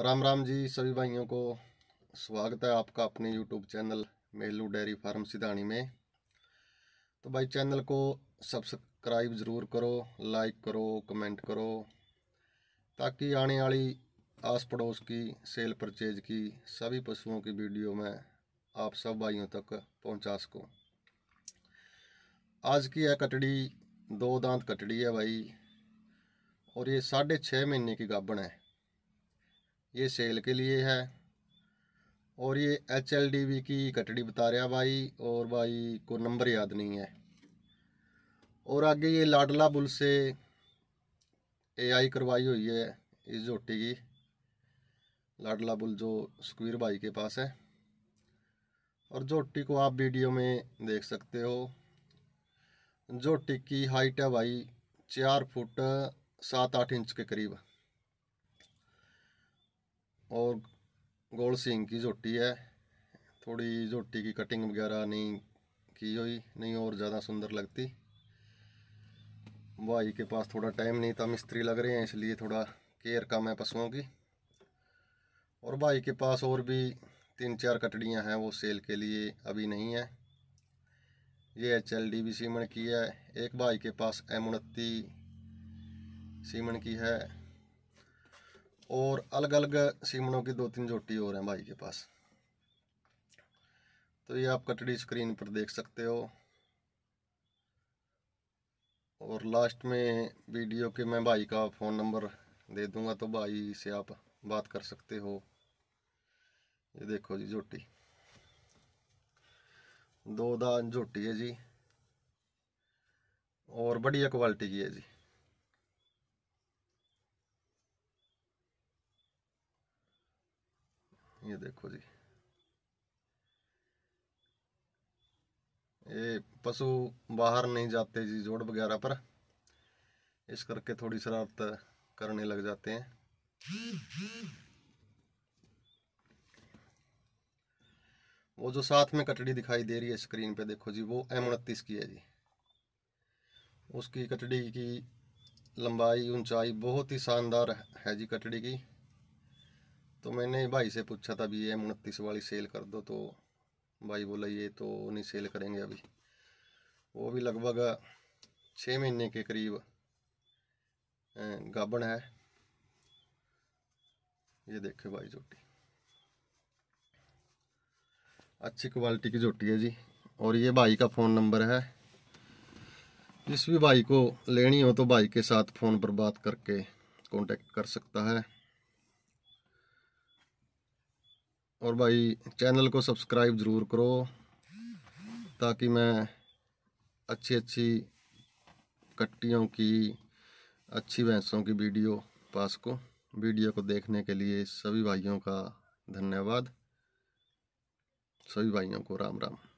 राम राम जी सभी भाइयों को स्वागत है आपका अपने YouTube channel Melu dairy farm Sidhani में तो भाई चैनल को सब्सक्राइब ज़रूर करो लाइक करो कमेंट करो ताकि आने वाली आस पड़ोस की सेल परचेज की सभी पशुओं की वीडियो में आप सब भाइयों तक पहुंचा सकूँ आज की है कटड़ी दो दांत कटड़ी है भाई और ये साढ़े छः महीने की गाबण है ये सेल के लिए है और ये एच एल डी वी की कटड़ी बता रहा भाई और भाई को नंबर याद नहीं है और आगे ये लाडला बुल से ए आई करवाई हुई है इस झोटी की लाडला बुल जो स्क्वीर भाई के पास है और झोटी को आप वीडियो में देख सकते हो जोटी की हाइट है भाई चार फुट सात आठ इंच के करीब और गोल सींग की झोटी है थोड़ी झोटी की कटिंग वगैरह नहीं की हुई नहीं और ज़्यादा सुंदर लगती भाई के पास थोड़ा टाइम नहीं था मिस्त्री लग रहे हैं इसलिए थोड़ा केयर कम है पशुओं की और भाई के पास और भी तीन चार कटड़ियाँ हैं वो सेल के लिए अभी नहीं है ये एच एल डी भी सीमन की है एक भाई के पास एम उनती सीमन की है और अलग अलग सीमनों की दो तीन जोटी और हैं भाई के पास तो ये आप कटड़ी स्क्रीन पर देख सकते हो और लास्ट में वीडियो के मैं भाई का फ़ोन नंबर दे दूंगा तो भाई से आप बात कर सकते हो ये देखो जी जोटी दो दान जोटी है जी और बढ़िया क्वालिटी की है जी ये देखो जी ये पशु बाहर नहीं जाते जी जोड़ वगैरह पर इस करके थोड़ी शरारत करने लग जाते हैं वो जो साथ में कटड़ी दिखाई दे रही है स्क्रीन पे देखो जी वो एम उनतीस की है जी उसकी कटड़ी की लंबाई ऊंचाई बहुत ही शानदार है जी कटड़ी की तो मैंने भाई से पूछा था भी ये एम उनतीस वाली सेल कर दो तो भाई बोला ये तो नहीं सेल करेंगे अभी वो भी लगभग छः महीने के करीब गाबन है ये देखे भाई जोटी अच्छी क्वालिटी की जोटी है जी और ये भाई का फ़ोन नंबर है जिस भी भाई को लेनी हो तो भाई के साथ फ़ोन पर बात करके कांटेक्ट कर सकता है और भाई चैनल को सब्सक्राइब ज़रूर करो ताकि मैं अच्छी अच्छी कट्टियों की अच्छी भैंसों की वीडियो पा सकूँ वीडियो को देखने के लिए सभी भाइयों का धन्यवाद सभी भाइयों को राम राम